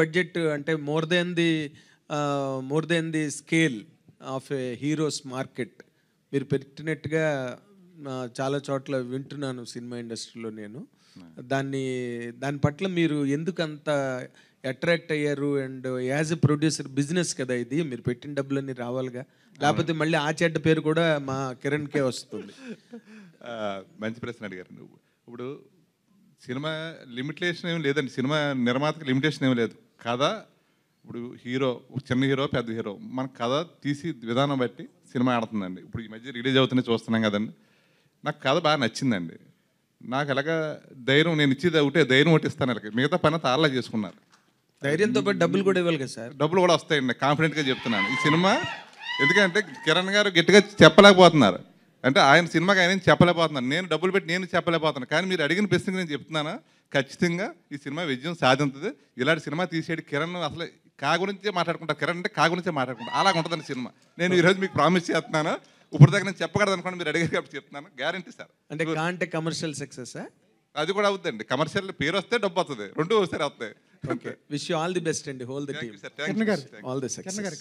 Budget అంటే more than the more than the scale of a heroes market మీరు పెట్టినట్టుగా చాలా చోట్ల వింటున్నాను సినిమా ఇండస్ట్రీలో నేను hmm. దాన్ని దాని పట్ల మీరు ఎందుకు అంత అట్రాక్ట్ అయ్యారు and as a producer business కదా ఇది మీరు పెట్టిన డబ్బులన్నీ రావాలిగా లేకపోతే మళ్ళీ ఆ చెడ్డ పేరు కూడా మా కిరణ్కే వస్తుంది మంచి ప్రశ్న అడిగారు నువ్వు ఇప్పుడు సినిమా లిమిటేషన్ ఏం లేదండి సినిమా నిర్మాతకు లిమిటేషన్ ఏమి లేదు కథ ఇప్పుడు హీరో చిన్న హీరో పెద్ద హీరో మన కథ తీసి విధానం బట్టి సినిమా ఆడుతుందండి ఇప్పుడు ఈ మధ్య రిలీజ్ అవుతున్నాయి చూస్తున్నాం కదండి నాకు కథ బాగా నచ్చిందండి నాకు ఎలాగ ధైర్యం నేను ఇచ్చేది ఒకటే ధైర్యం ఒకటి ఇస్తాను అలాగే మిగతా పని తారలా చేసుకున్నారు ధైర్యంతో పాటు డబ్బులు కూడా ఇవ్వాలి కదా సార్ డబ్బులు కూడా వస్తాయండి కాన్ఫిడెంట్గా చెప్తున్నాను ఈ సినిమా ఎందుకంటే కిరణ్ గారు గట్టిగా చెప్పలేకపోతున్నారు అంటే ఆయన సినిమాకి ఆయన చెప్పలేకపోతున్నాను నేను డబ్బులు పెట్టి నేను చెప్పలేకపోతున్నాను కానీ మీరు అడిగిన ప్రశ్నకి నేను చెప్తున్నానా ఖచ్చితంగా ఈ సినిమా విజయం సాధించదు ఇలాంటి సినిమా తీసేడు కిరణ్ అసలు కా గురించే మాట్లాడుకుంటారు కిరణ్ అంటే కా గురించే మాట్లాడుకుంటారు అలాగ ఉంటుందండి సినిమా నేను ఈరోజు మీకు ప్రామిస్ చేస్తున్నాను ఇప్పుడు దగ్గర నేను చెప్పకూడదు అనుకోండి మీరు అడిగారు కాబట్టి చెప్తున్నాను గ్యారంటీ సార్ అంటే అంటే కమర్షియల్ సక్సెస్ అది కూడా అవుతుందండి కమర్షియల్ పేరు వస్తే డబ్బు వస్తుంది రెండు ఒకసారి అవుతాయి okay wish all the best అండి whole the team all the success